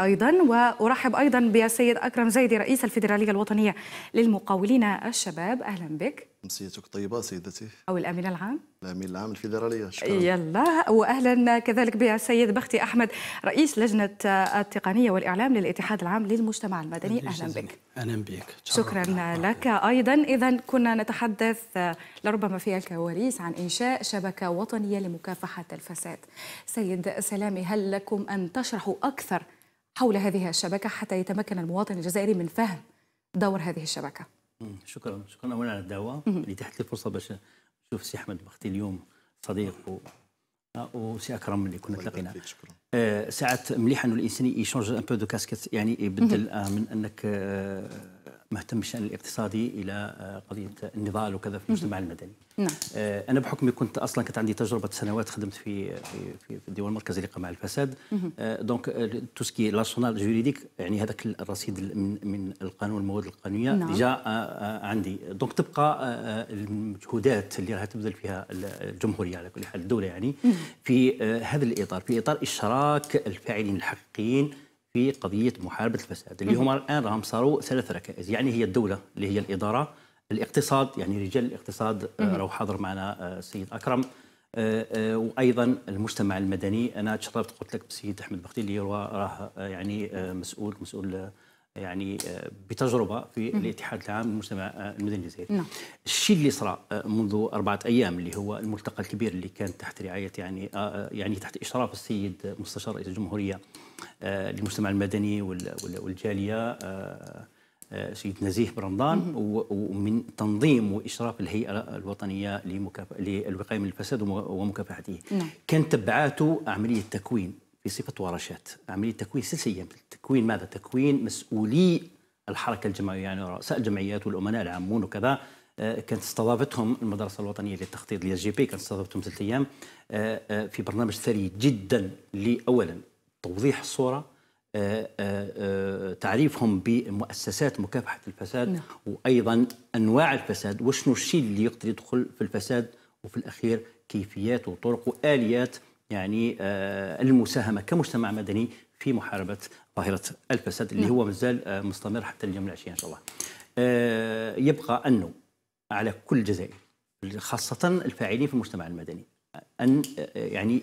أيضا وأرحب أيضا بالسيد أكرم زيدي رئيس الفيدرالية الوطنية للمقاولين الشباب أهلا بك أمسيتك طيبة سيدتي أو الأمين العام الأمين العام الفيدرالية شكرا يلا وأهلا كذلك بالسيد بختي أحمد رئيس لجنة التقنية والإعلام للاتحاد العام للمجتمع المدني أهلا بك أهلا بك شكرا لك أيضا إذا كنا نتحدث لربما في الكواليس عن إنشاء شبكة وطنية لمكافحة الفساد سيد سلامي هل لكم أن تشرحوا أكثر حول هذه الشبكة حتى يتمكن المواطن الجزائري من فهم دور هذه الشبكة شكرا شكرا أولا على الدعوة اللي يعني تحت الفرصة باش نشوف سي أحمد بختي اليوم صديق و... آه، وسي اكرم اللي كنا تلاقينا آه، ساعات مليحه انه الانسان يشونج ان بو دو كاسكيت يعني يبدل آه، من انك مهتم بالشان الاقتصادي الى آه، قضيه النضال وكذا في المجتمع المدني. نعم. آه، انا بحكمي كنت اصلا كانت عندي تجربه سنوات خدمت في في في الديوان المركزي لقمع الفساد دونك توسكي لاسونال جوريديك يعني هذاك الرصيد من من القانون المواد القانونيه نعم. ديجا آه، عندي دونك تبقى المجهودات اللي راح تبذل فيها الجمهوريه على كل حال الدوله يعني في هذا الاطار في اطار اشراك الفاعلين الحقيقيين في قضيه محاربه الفساد اللي هم الان راهم صاروا ثلاث ركائز يعني هي الدوله اللي هي الاداره الاقتصاد يعني رجال الاقتصاد آه، راهو حاضر معنا آه، السيد اكرم آه، وايضا المجتمع المدني انا تشرفت قلت لك بالسيد احمد بختي اللي هو راه يعني مسؤول مسؤول يعني آه، بتجربه في نعم. الاتحاد العام للمجتمع آه، المدني الجزائري نعم. الشيء اللي صار آه، منذ اربعه ايام اللي هو الملتقى الكبير اللي كان تحت رعايه يعني يعني تحت اشراف السيد مستشار رئيس الجمهوريه للمجتمع المدني والجاليه سيد نزيه برمضان ومن تنظيم واشراف الهيئه الوطنيه للوقايه من الفساد ومكافحته نعم. كان تبعاته عمليه تكوين في صفه ورشات عمليه تكوين سلسية ايام تكوين ماذا تكوين مسؤولي الحركه الجماعيه يعني رؤساء الجمعيات والامناء العامون وكذا آه، كانت استضافتهم المدرسه الوطنيه للتخطيط جي بي كانت استضافتهم ثلاث ايام آه، آه، في برنامج ثري جدا لاولا توضيح الصوره تعريفهم بمؤسسات مكافحه الفساد نعم. وايضا انواع الفساد وشنو الشيء اللي يقدر يدخل في الفساد وفي الاخير كيفيات وطرق واليات يعني آه، المساهمه كمجتمع مدني في محاربه ظاهره الفساد اللي نعم. هو مازال آه، مستمر حتى اليوم العشيه ان شاء الله. آه، يبقى انه على كل جزائري خاصه الفاعلين في المجتمع المدني ان يعني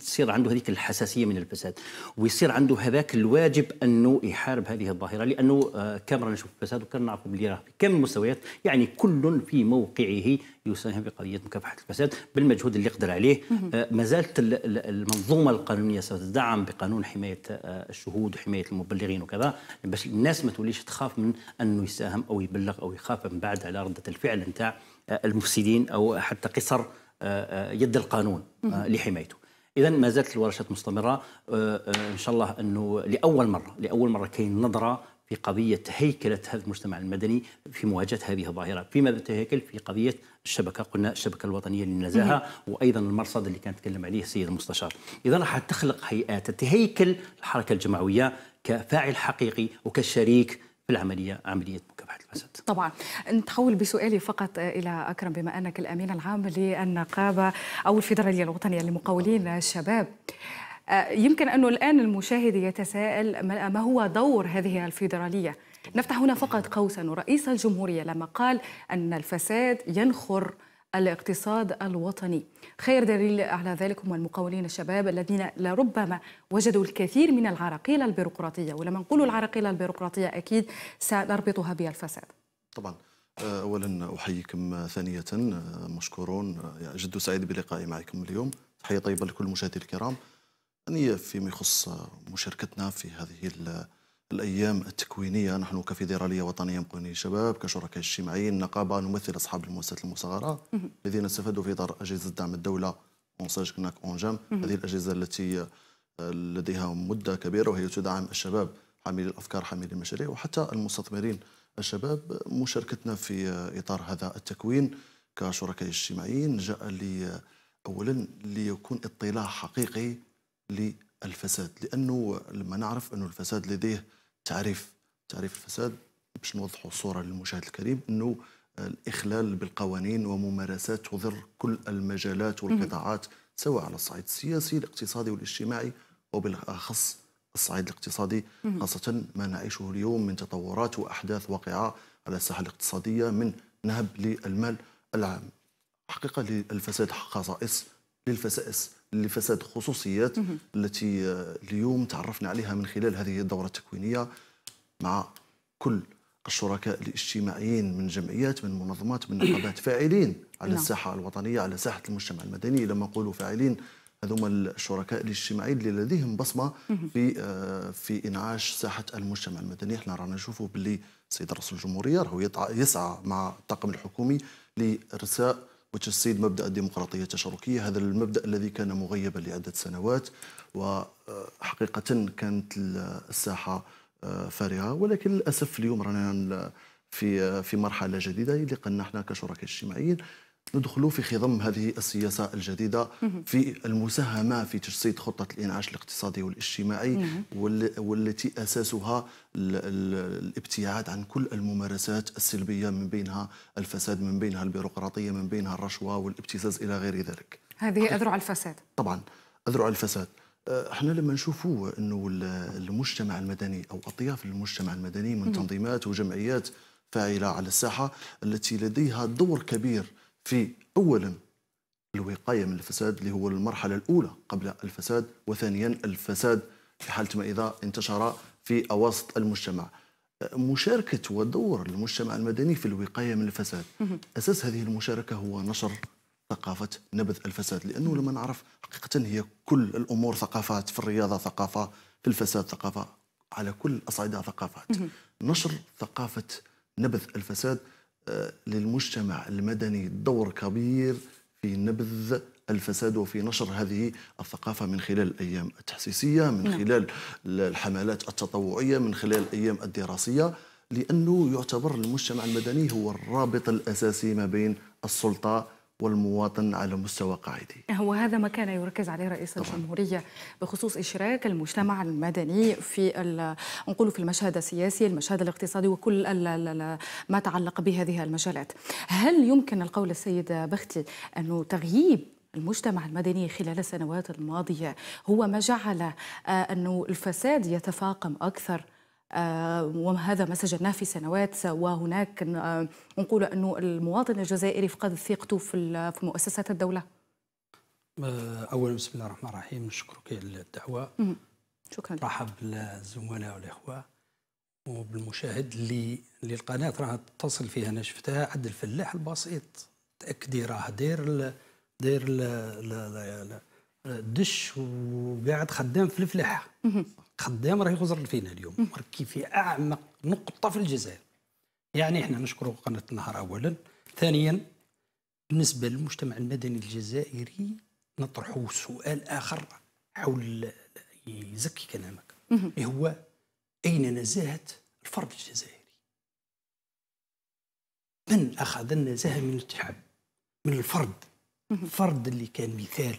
تصير عنده هذيك الحساسيه من الفساد ويصير عنده هذاك الواجب انه يحارب هذه الظاهره لانه آه، كم رانا نشوف الفساد وكم نعرفوا بلي راه في كم المستويات يعني كل في موقعه يساهم في قضيه مكافحه الفساد بالمجهود اللي يقدر عليه آه، ما زالت المنظومه القانونيه ستدعم بقانون حمايه آه، الشهود وحمايه المبلغين وكذا باش الناس ما توليش تخاف من انه يساهم او يبلغ او يخاف من بعد على رده الفعل نتاع المفسدين او حتى قصر يد القانون آه، لحمايته اذا ما زالت الورشات مستمره آه، آه، ان شاء الله انه لاول مره لاول مره كاين نظره في قضية هيكلة هذا المجتمع المدني في مواجهة هذه الظاهرة فيما تهيكل في قضية الشبكة قلنا الشبكة الوطنية للنزاهة وأيضا المرصد اللي كان تكلم عليه السيد المستشار إذا راح تخلق هيئات تهيكل الحركة الجمعوية كفاعل حقيقي وكشريك في العملية عملية الاسد طبعا نتحول بسؤالي فقط إلى أكرم بما أنك الأمين العام للنقابة أو الفيدرالية الوطنية لمقاولين الشباب آه، يمكن أنه الآن المشاهد يتساءل ما هو دور هذه الفيدرالية نفتح هنا فقط قوسا رئيس الجمهورية لما قال أن الفساد ينخر الاقتصاد الوطني خير دليل على ذلك هم المقاولين الشباب الذين لربما وجدوا الكثير من العراقيل البيروقراطية ولما نقول العراقيل البيروقراطية أكيد سنربطها بالفساد طبعا آه، أولا أحييكم ثانية آه، مشكورون آه، جد سعيد بلقائي معكم اليوم تحية طيبة لكل المشاهدين الكرام أني يعني فيما يخص مشاركتنا في هذه الايام التكوينيه نحن كفيدراليه وطنيه مكونين الشباب كشركاء اجتماعيين نقابه نمثل اصحاب المؤسسات المصغره الذين استفادوا في اطار اجهزه دعم الدوله اونساج كناك اونجام هذه الاجهزه التي آه، لديها مده كبيره وهي تدعم الشباب حاملي الافكار حاملي المشاريع وحتى المستثمرين الشباب مشاركتنا في آه، اطار هذا التكوين كشركاء اجتماعيين جاء لي آه، اولا ليكون اطلاع حقيقي للفساد لانه لما نعرف انه الفساد لديه تعريف تعريف الفساد باش نوضحوا الصوره للمشاهد الكريم انه الاخلال بالقوانين وممارسات تضر كل المجالات والقطاعات سواء على الصعيد السياسي الاقتصادي والاجتماعي وبالاخص الصعيد الاقتصادي خاصه ما نعيشه اليوم من تطورات واحداث واقعه على الساحه الاقتصاديه من نهب للمال العام حقيقه للفساد خصائص للفسائس لفساد خصوصيات التي آه، اليوم تعرفنا عليها من خلال هذه الدورة التكوينية مع كل الشركاء الاجتماعيين من جمعيات من منظمات من نقابات فاعلين على نعم. الساحة الوطنية على ساحة المجتمع المدني لما نقولوا فاعلين هذوما الشركاء الاجتماعيين اللي لديهم بصمه في آه، في انعاش ساحه المجتمع المدني احنا رانا نشوفوا باللي السيد رئيس الجمهوريه راهو يسعى مع الطاقم الحكومي لارساء وتجسيد مبدا الديمقراطيه التشاركيه هذا المبدا الذي كان مغيبا لعده سنوات وحقيقه آه، كانت آه، الساحه آه، فارغه ولكن للاسف اليوم رانا في في مرحله جديده اللي قلنا احنا كشركاء اجتماعيين ندخل في خضم هذه السياسة الجديدة في المساهمة في تجسيد خطة الإنعاش الاقتصادي والاجتماعي والتي أساسها الابتعاد عن كل الممارسات السلبية من بينها الفساد من بينها البيروقراطية من بينها الرشوة والابتزاز إلى غير ذلك هذه أذرع الفساد طبعا أذرع الفساد أه، احنا لما نشوفوا انه المجتمع المدني او اطياف المجتمع المدني من تنظيمات وجمعيات فاعله على الساحه التي لديها دور كبير في أولا الوقاية من الفساد اللي هو المرحلة الأولى قبل الفساد وثانيا الفساد في حالة ما إذا انتشر في أواسط المجتمع مشاركة ودور المجتمع المدني في الوقاية من الفساد أساس هذه المشاركة هو نشر ثقافة نبذ الفساد لأنه لما نعرف حقيقة هي كل الأمور ثقافات في الرياضة ثقافة في الفساد ثقافة على كل الأصعدة ثقافات نشر ثقافة نبذ الفساد للمجتمع المدني دور كبير في نبذ الفساد وفي نشر هذه الثقافة من خلال الأيام التحسيسية من نعم. خلال الحملات التطوعية من خلال الأيام الدراسية لأنه يعتبر المجتمع المدني هو الرابط الأساسي ما بين السلطة والمواطن على مستوى قاعدي هو هذا ما كان يركز عليه رئيس طبعا. الجمهورية بخصوص إشراك المجتمع المدني في نقول في المشهد السياسي المشهد الاقتصادي وكل ما تعلق بهذه المجالات هل يمكن القول السيد بختي أنه تغييب المجتمع المدني خلال السنوات الماضية هو ما جعل آه، أنه الفساد يتفاقم أكثر آه، وهذا ما سجلناه في سنوات وهناك آه، نقول أن المواطن الجزائري فقد ثقته في مؤسسات الدولة آه، أولا بسم الله الرحمن الرحيم نشكرك على الدعوة شكرا رحب بالزملاء والإخوة وبالمشاهد اللي اللي القناة راه تتصل فيها أنا شفتها عند الفلاح البسيط تأكدي راه داير داير الدش وقاعد خدام في الفلاحة خدام راه يغزر فينا اليوم وركي في اعمق نقطه في الجزائر يعني احنا نشكر قناه النهار اولا ثانيا بالنسبه للمجتمع المدني الجزائري نطرح سؤال اخر حول يزكي كلامك هو اين نزاهه الفرد الجزائري من اخذ النزاهه من الشعب من الفرد الفرد اللي كان مثال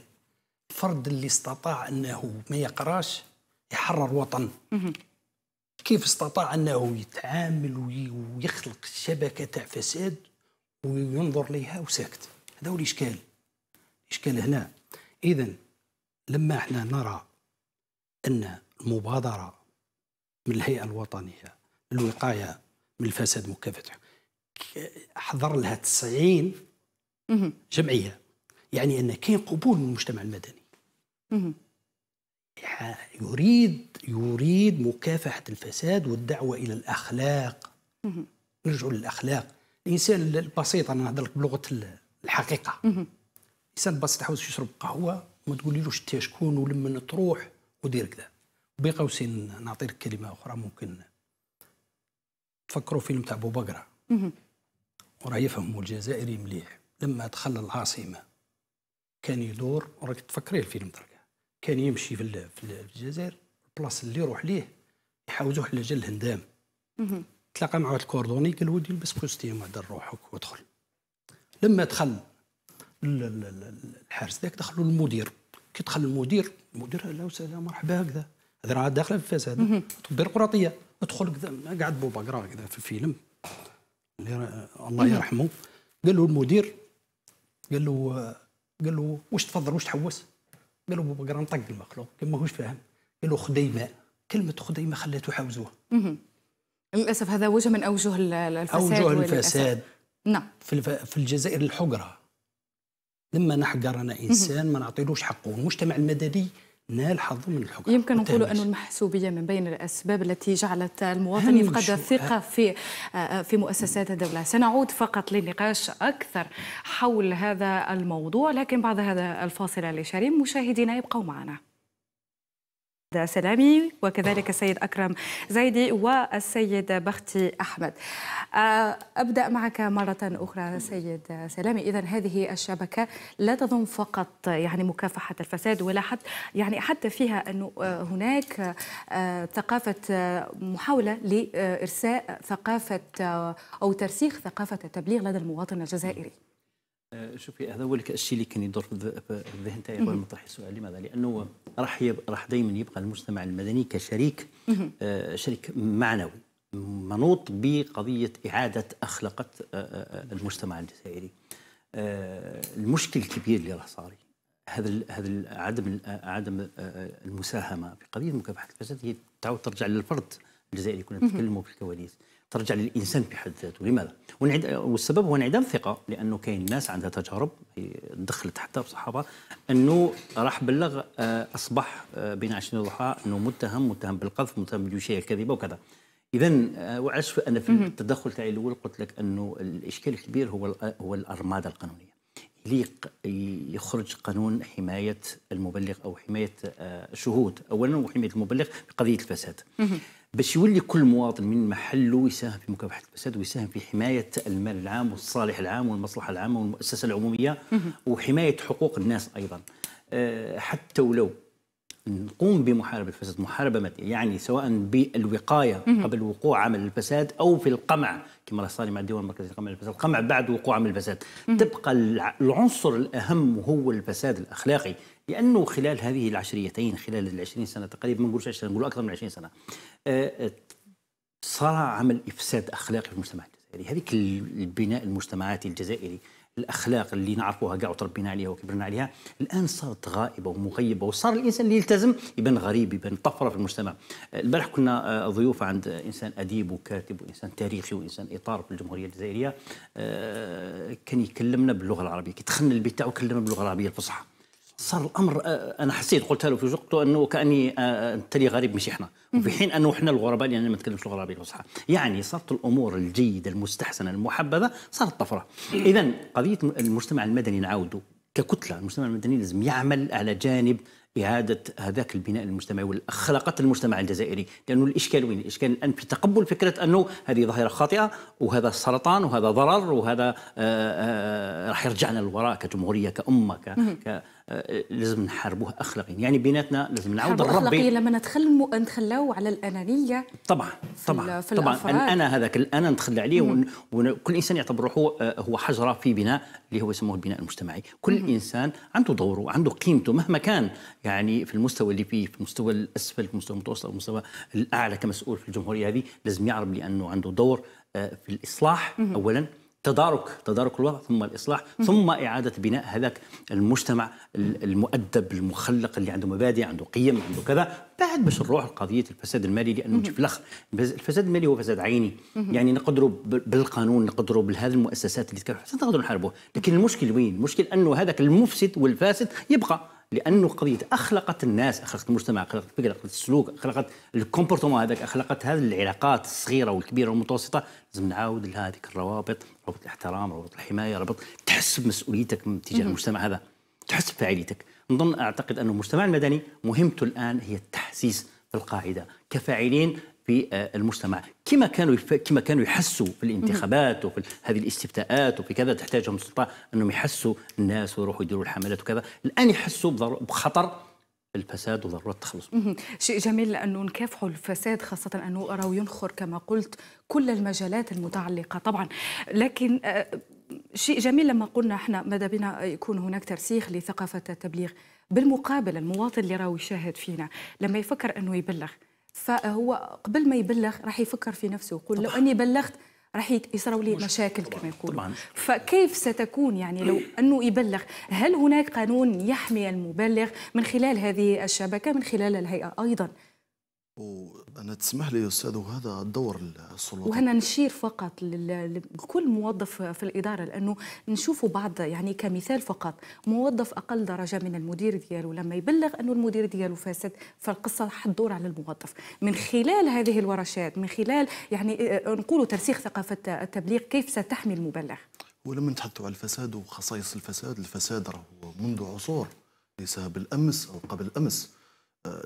الفرد اللي استطاع انه ما يقراش يحرر وطن كيف استطاع انه يتعامل ويخلق شبكه تاع فساد وينظر ليها وساكت هذا هو الاشكال الاشكال هنا اذا لما احنا نرى ان المبادره من الهيئه الوطنيه للوقايه من الفساد مكافحه حضر لها 90 جمعيه يعني ان كاين قبول من المجتمع المدني يريد يريد مكافحة الفساد والدعوة إلى الأخلاق نرجعوا للأخلاق الإنسان البسيط أنا نهضر لك بلغة الحقيقة الإنسان البسيط حاوز يشرب قهوة وما تقوليلوش أنت شكون ولمن تروح ودير كذا بين قوسين لك كلمة أخرى ممكن تفكروا فيلم تاع أبو بقرة وراه يفهموا الجزائري مليح لما دخل العاصمة كان يدور وراك تفكري الفيلم درك كان يمشي في, في الجزائر البلاصه اللي يروح ليه على جل الهندام تلاقى مع واحد الكوردوني قال ودي لبس كوستيم هذا روحك وادخل لما دخل الحارس ذاك دخلوا المدير كي دخل المدير المدير اهلا وسهلا مرحبا هكذا هذا راه داخله في فاس هذا بيروقراطيه ادخل كذا قعد بوبا كذا في الفيلم اللي الله يرحمه قال له المدير قال له قال له واش تفضل واش تحوس قالوا بابا قران طق المخلوق كيما هوش فاهم قالوا خديمه كلمه خديمه خلته حوزوه للاسف هذا وجه من اوجه الفساد اوجه الفساد نعم في, في الجزائر الحقره لما نحقر انا انسان ما نعطيلوش حقه المجتمع المدني نال حظه من الحكم يمكن نقول أن المحسوبية من بين الأسباب التي جعلت المواطن يفقد الثقة في آه، في مؤسسات الدولة سنعود فقط للنقاش أكثر حول هذا الموضوع لكن بعد هذا الفاصل لشريم مشاهدينا يبقوا معنا سلامي وكذلك السيد أكرم زيدي والسيد بختي أحمد آه، أبدأ معك مرة أخرى سيد سلامي إذا هذه الشبكة لا تضم فقط يعني مكافحة الفساد ولا حتى يعني حتى فيها أنه هناك آه، ثقافة آه، محاولة لإرساء ثقافة أو ترسيخ ثقافة التبليغ لدى المواطن الجزائري شوفي هذا هو الشيء اللي كان يدور في الذهن تاعي قبل ما نطرح السؤال لماذا؟ لانه راح يب... راح دائما يبقى المجتمع المدني كشريك آه، شريك معنوي منوط بقضيه اعاده اخلقه آه، آه، المجتمع الجزائري. المشكل الكبير اللي راه صار هذا هذا عدم عدم المساهمه في قضيه مكافحه الفساد هي تعود ترجع للفرد الجزائري كنا نتكلموا في الكواليس ترجع للانسان بحد ذاته لماذا والسبب هو انعدام الثقه لانه كاين ناس عندها تجارب دخلت حتى بصحابه انه راح بلغ آه، اصبح آه، بين عشرين وضحى انه متهم متهم بالقذف متهم بالوشايه الكذبه وكذا اذا آه، وعلاش انا في التدخل تاعي الاول قلت لك انه الاشكال الكبير هو هو الارماده القانونيه اللي يخرج قانون حمايه المبلغ او حمايه الشهود اولا وحمايه المبلغ بقضيه الفساد باش يولي كل مواطن من محله يساهم في مكافحه الفساد ويساهم في حمايه المال العام والصالح العام والمصلحه العامه والمؤسسه العموميه وحمايه حقوق الناس ايضا أه، حتى ولو نقوم بمحاربه الفساد محاربه متنيه يعني سواء بالوقايه قبل وقوع عمل الفساد او في القمع كما صار مع الديوان المركزي لقمع الفساد القمع بعد وقوع عمل الفساد تبقى العنصر الاهم هو الفساد الاخلاقي لانه خلال هذه العشريتين خلال ال 20 سنه تقريبا ما نقولش 20 نقول اكثر من 20 سنه آه، آه، صار عمل افساد اخلاقي في المجتمع الجزائري هذيك البناء المجتمعاتي الجزائري الاخلاق اللي نعرفوها كاع وتربينا عليها وكبرنا عليها الان صارت غائبه ومغيبه وصار الانسان اللي يلتزم يبان غريب يبان طفره في المجتمع البارح كنا آه، ضيوف عند انسان اديب وكاتب وانسان تاريخي وانسان اطار في الجمهوريه الجزائريه آه، كان يكلمنا باللغه العربيه كي دخلنا البيت تاعو كلمنا باللغه العربيه الفصحى صار الامر آه، انا حسيت قلت له في وقته انه كاني آه، آه، انت لي غريب مش احنا في حين انه احنا الغرباء لان يعني ما نتكلمش الغرباء الفصحى يعني صارت الامور الجيده المستحسنه المحبذه صارت طفره اذا قضيه المجتمع المدني نعاوده ككتله المجتمع المدني لازم يعمل على جانب إعادة هذاك البناء المجتمعي والأخلاقات المجتمع الجزائري لأنه الإشكال وين الإشكال الآن في تقبل فكرة أنه هذه ظاهرة خاطئة وهذا سرطان وهذا ضرر وهذا راح يرجعنا للوراء كجمهورية كأمة ك... لازم نحاربوه اخلاقيا يعني بيناتنا لازم نعاود اخلاقيا لما نتخلوا نتخلاو على الانانيه طبعا طبعا في طبعا الانا هذاك الانا نتخلى عليه وكل انسان يعتبر روحه آه، هو حجره في بناء اللي هو يسموه البناء المجتمعي كل مم. انسان عنده دوره وعنده قيمته مهما كان يعني في المستوى اللي فيه في المستوى الاسفل في المستوى المتوسط او المستوى الاعلى كمسؤول في الجمهوريه هذه لازم يعرف بانه عنده دور آه، في الاصلاح اولا تدارك تدارك الوضع ثم الاصلاح ثم اعاده بناء هذاك المجتمع المؤدب المخلق اللي عنده مبادئ عنده قيم عنده كذا بعد باش نروح لقضيه الفساد المالي لانه في الاخر الفساد المالي هو فساد عيني يعني نقدروا بالقانون نقدروا بهذه المؤسسات اللي تقدروا نقدروا نحاربوه لكن المشكل وين المشكل انه هذاك المفسد والفاسد يبقى لانه قضيه اخلقت الناس اخلقت المجتمع اخلقت الفكر اخلقت السلوك اخلقت الكومبورتمون هذاك اخلقت هذه العلاقات الصغيره والكبيره والمتوسطه لازم نعاود لها هذيك الروابط روابط الاحترام روابط الحمايه روابط تحس بمسؤوليتك تجاه المجتمع هذا تحس بفاعليتك نظن اعتقد ان المجتمع المدني مهمته الان هي التحسيس في القاعده كفاعلين في آه، المجتمع كما كانوا كما كانوا يحسوا في الانتخابات وفي هذه الاستفتاءات وفي كذا تحتاجهم السلطه انهم يحسوا الناس ويروحوا يديروا الحملات وكذا الان يحسوا بخطر الفساد وضروره التخلص منه. شيء جميل لانه نكافحوا الفساد خاصه انه راهو ينخر كما قلت كل المجالات المتعلقه طبعا لكن آه، شيء جميل لما قلنا احنا ماذا بنا يكون هناك ترسيخ لثقافه التبليغ بالمقابل المواطن اللي راهو يشاهد فينا لما يفكر انه يبلغ فهو قبل ما يبلغ راح يفكر في نفسه يقول لو اني بلغت راح يصروا لي مشاكل كما يقولوا فكيف ستكون يعني لو انه يبلغ هل هناك قانون يحمي المبلغ من خلال هذه الشبكه من خلال الهيئه ايضا وانا تسمح لي استاذ وهذا الدور السلطه وهنا نشير فقط لكل موظف في الاداره لانه نشوفوا بعض يعني كمثال فقط موظف اقل درجه من المدير ديالو لما يبلغ انه المدير ديالو فاسد فالقصه حتدور على الموظف من خلال هذه الورشات من خلال يعني آه، آه، نقولوا ترسيخ ثقافه التبليغ كيف ستحمي المبلغ ولما نتحدثوا على الفساد وخصائص الفساد الفساد راه منذ عصور ليس بالامس او قبل امس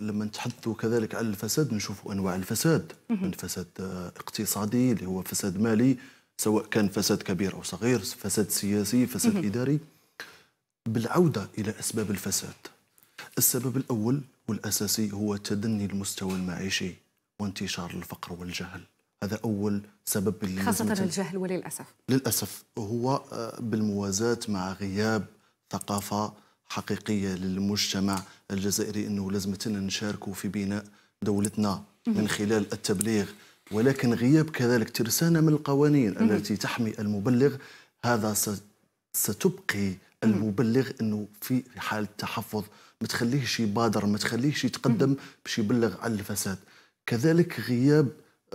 لما نتحدثوا كذلك على الفساد نشوفوا انواع الفساد من فساد آه، اقتصادي اللي هو فساد مالي سواء كان فساد كبير او صغير فساد سياسي فساد اداري بالعوده الى اسباب الفساد السبب الاول والاساسي هو تدني المستوى المعيشي وانتشار الفقر والجهل هذا اول سبب اللي خاصه الجهل وللاسف للاسف هو آه، بالموازاه مع غياب ثقافه حقيقيه للمجتمع الجزائري أنه لازمتنا نشاركوا في بناء دولتنا من خلال التبليغ ولكن غياب كذلك ترسانة من القوانين التي تحمي المبلغ هذا ستبقي المبلغ أنه في حالة تحفظ ما تخليهش يبادر ما تخليهش يتقدم باش يبلغ على الفساد كذلك غياب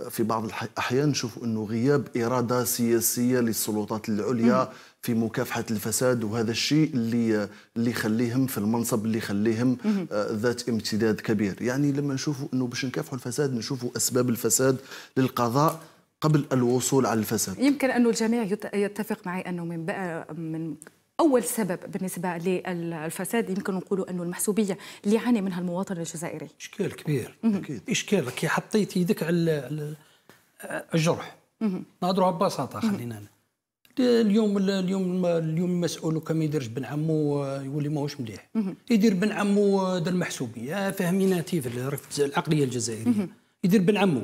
في بعض الأحيان نشوف أنه غياب إرادة سياسية للسلطات العليا في مكافحة الفساد وهذا الشيء اللي اللي يخليهم في المنصب اللي يخليهم آه، ذات امتداد كبير يعني لما نشوفوا أنه باش نكافحوا الفساد نشوفوا أسباب الفساد للقضاء قبل الوصول على الفساد يمكن انه الجميع يتفق معي أنه من, من اول سبب بالنسبه للفساد يمكن نقولوا انه المحسوبيه اللي يعاني منها المواطن الجزائري اشكال كبير اكيد اشكال كي حطيت يدك على الجرح نهضروها ببساطه خلينا اليوم اليوم اليوم المسؤول كما يديرش بن عمو آه، يولي ماهوش مليح يدير بن عمو دار آه، المحسوبيه آه، فاهمين في العقليه الجزائريه يدير بن عمو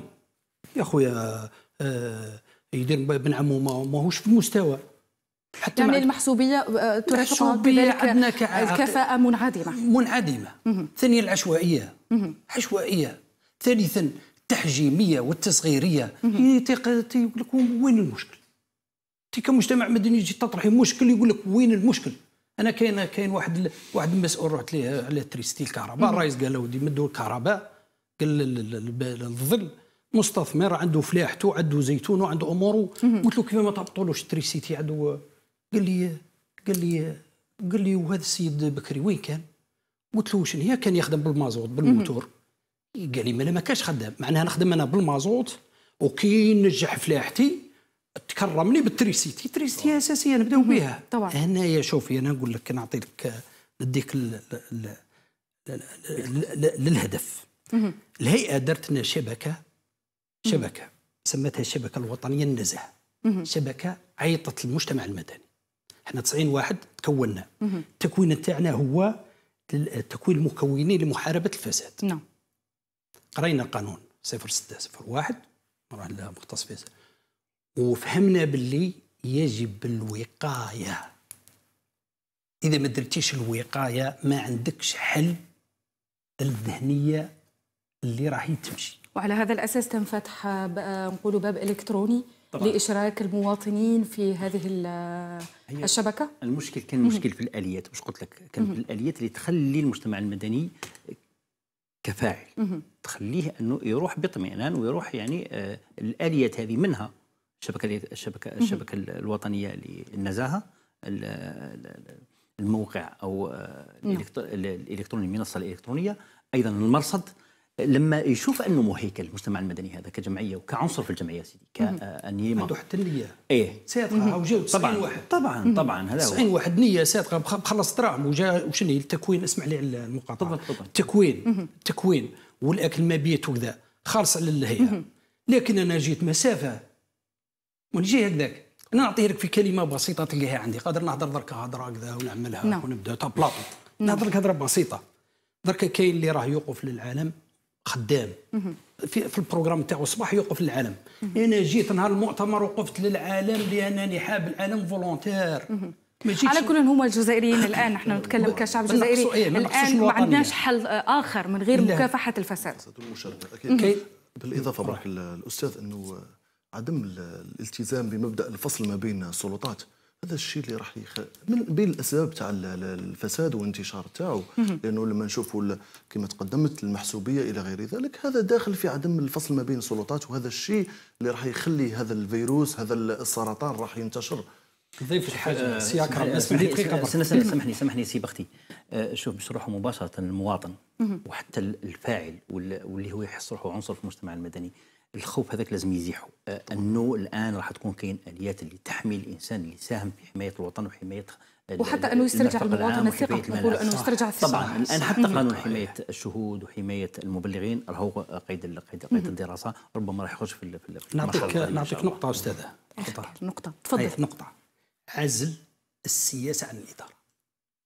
يا خويا يدير بن عمو ماهوش في المستوى حتى يعني المحسوبيه آه، ترشح عندنا الكفاءه منعدمه منعدمه ثانيا العشوائيه عشوائيه ثالثا التحجيميه والتصغيريه يعني يقول لك وين المشكل انت كمجتمع مدني تجي تطرحي مشكل يقول لك وين المشكل انا كاين كاين واحد واحد المسؤول رحت ليه على تريستي الكهرباء الرئيس قال له مدوا الكهرباء قال الظل مستثمر عنده فلاحته عنده زيتون وعنده اموره قلت له كيف ما تهبطولوش التريسيتي عنده قال لي قال لي قال لي وهذا السيد بكري وين كان؟ قلت له شنو هي كان يخدم بالمازوت بالموتور قال لي ما انا ما كاش خدام معناها نخدم انا بالمازوت وكي نجح فلاحتي تكرمني بالتريسيتي تريسيتي اساسيه نبداو بها طبعا هنايا شوفي انا نقول لك نعطي لك نديك للهدف الهيئه دارت لنا شبكه شبكه سمتها الشبكه الوطنيه النزهه شبكه عيطت المجتمع المدني احنا 90 واحد تكوننا التكوين تاعنا هو تكوين المكونين لمحاربه الفساد نعم قرينا القانون 0601 نروح مختص فيه وفهمنا باللي يجب الوقايه اذا ما درتيش الوقايه ما عندكش حل الذهنيه اللي راهي تمشي وعلى هذا الاساس تنفتح نقولوا باب الكتروني طبعا. لإشراك المواطنين في هذه الشبكة؟ المشكل كان مشكل في الآليات مش قلت لك كان في الآليات اللي تخلي المجتمع المدني كفاعل تخليه أنه يروح باطمئنان ويروح يعني آه الآليات هذه منها الشبكة الشبكة الشبكة الوطنية للنزاهة الموقع أو آه، نعم. الإلكتروني المنصة الإلكترونية أيضا المرصد لما يشوف انه مهيكل المجتمع المدني هذا كجمعيه وكعنصر في الجمعيه سيدي كانيمه عنده حتى النيه ايه صادقه وجا 90 واحد طبعا طبعا هذا 90 واحد نيه صادقه بخلص دراهم وجا وشنو التكوين اسمح لي على المقاطعه طبعا التكوين التكوين والاكل ما بيت وكذا خالص على الهيئه لكن انا جيت مسافه ونجي جاي هكذاك انا نعطيه لك في كلمه بسيطه تلقاها عندي قادر نهضر درك هضره هكذا ونعملها نعم. ونبدا بلاطو نهضر نعم. لك هضره بسيطه درك كاين اللي راه يوقف للعالم خدام في, في البروغرام تاعو الصباح يوقف للعالم انا جيت نهار المؤتمر وقفت للعالم لانني حاب العالم فولونتير على كل هما الجزائريين الان نحن نتكلم كشعب جزائري إيه، الان ما عندناش حل اخر من غير مكافحه الفساد بالاضافه مرحبا الاستاذ انه عدم الالتزام بمبدا الفصل ما بين السلطات هذا الشيء اللي راح يخ... من بين الاسباب تاع الفساد والانتشار تاعو لانه لما نشوفوا كما تقدمت المحسوبيه الى غير ذلك هذا داخل في عدم الفصل ما بين السلطات وهذا الشيء اللي راح يخلي هذا الفيروس هذا السرطان راح ينتشر ضيف الحاجه آه، سي اكرم اسمحني دقيقه سامحني سامحني سي بختي آه، شوف باش نروحوا مباشره المواطن وحتى الفاعل واللي هو يحس روحه عنصر في المجتمع المدني الخوف هذاك لازم يزيحه أه، انه الان راح تكون كاين اليات اللي تحمي الانسان اللي ساهم في حمايه الوطن وحمايه وحتى انه يسترجع المواطن الثقه يقول انه يسترجع الثقه طبعا الان حتى قانون حمايه الشهود وحمايه المبلغين راهو قيد قيد قيد الدراسه ربما راح يخرج في, في نعطيك نعطيك نقطه استاذه نقطه تفضل نقطه عزل السياسه عن الاداره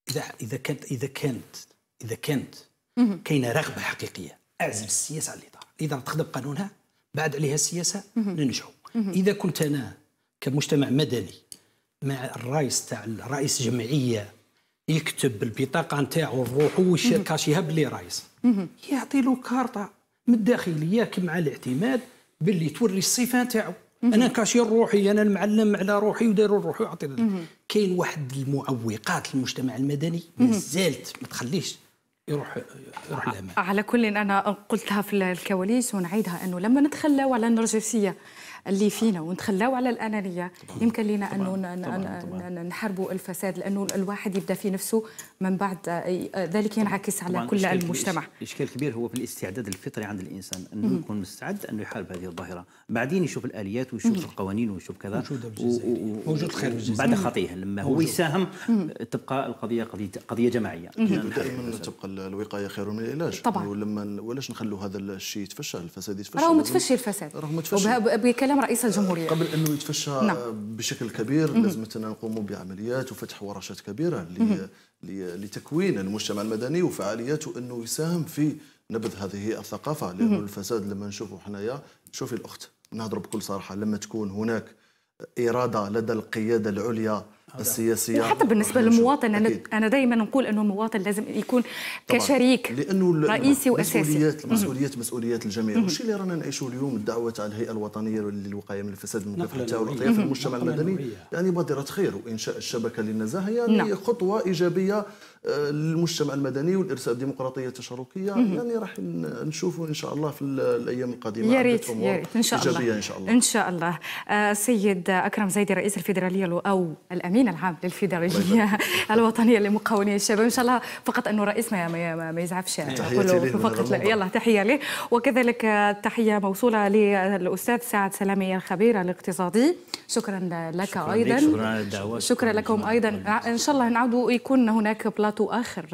اذا اذا كانت اذا كانت اذا كانت كاينه رغبه حقيقيه اعزل السياسه عن الاداره الاداره تخدم قانونها بعد عليها السياسه ننجحوا اذا كنت انا كمجتمع مدني مع الرئيس تاع الرئيس جمعيه يكتب البطاقه نتاعو روحو واش كاشيها بلي رئيس يعطي له كارطه من الداخليه مع الاعتماد باللي توري الصفه نتاعو انا كاشير روحي انا المعلم على روحي وداير روحي وعطي كاين واحد المعوقات المجتمع المدني مازالت ما تخليش يروح يروح الامام آه، على كل إن انا قلتها في الكواليس ونعيدها انه لما نتخلى على النرجسيه اللي فينا ونتخلاو على الانانيه يمكن لنا انه نحاربوا الفساد لانه الواحد يبدا في نفسه من بعد آه، ذلك ينعكس على كل إشكال المجتمع اشكال كبير هو في الاستعداد الفطري عند الانسان انه يكون مستعد انه يحارب هذه الظاهره بعدين يشوف الاليات ويشوف مم. القوانين ويشوف كذا موجود خير بعد خطيه لما هو يساهم تبقى القضيه قضيه قضيه جماعيه دائما تبقى الوقايه خير من العلاج طبعا ولما ولاش نخلوا هذا الشيء يتفشى الفساد يتفشى راهو متفشي الفساد راهو متفشي كلام رئيس الجمهوريه قبل انه يتفشى نعم. بشكل كبير لازمتنا نقوم بعمليات وفتح ورشات كبيره لتكوين المجتمع المدني وفعالياته انه يساهم في نبذ هذه الثقافه لأن الفساد لما نشوفه حنايا شوفي الاخت نهضر بكل صراحه لما تكون هناك اراده لدى القياده العليا السياسيه وحتى بالنسبه للمواطن انا انا دائما نقول انه المواطن لازم يكون كشريك لانه رئيسي واساسي المسؤوليات المسؤوليات مسؤوليات الجميع والشيء اللي رانا نعيشه اليوم الدعوه على الهيئه الوطنيه للوقايه من الفساد المكافحه والوقايه في المجتمع المدني يعني بادره خير وانشاء الشبكه للنزاهه يعني نعم. خطوه ايجابيه للمجتمع المدني والارساء الديمقراطيه التشاركيه يعني راح نشوفوا ان شاء الله في الايام القادمه يا ريت يا ريت ان شاء الله ان شاء الله ان شاء الله السيد آه، اكرم زيدي رئيس الفيدراليه او الامين العام للفيدراليه الوطنيه لمقاولين الشباب ان شاء الله فقط انه رئيسنا ما, ما يزعفش فقط يلا تحيه له وكذلك آه، تحيه موصوله للاستاذ سعد سلامي الخبير الاقتصادي شكرا لك شكرا ايضا شكرا, شكرا لكم ايضا آه، ان شاء الله نعود يكون هناك بلاصه نشاط آخر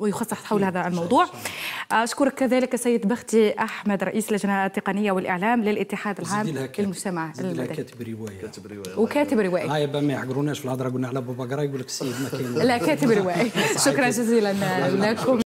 ويخصص حول إيه، هذا الموضوع أشكرك كذلك سيد بختي أحمد رئيس لجنة التقنية والإعلام للاتحاد العام للمجتمع المدني كاتب رواية وكاتب رواية هاي ما يحقروناش في الهضرة قلنا على بابا قرا يقول لك السيد ما كاين لا كاتب رواية شكرا جزيلا لكم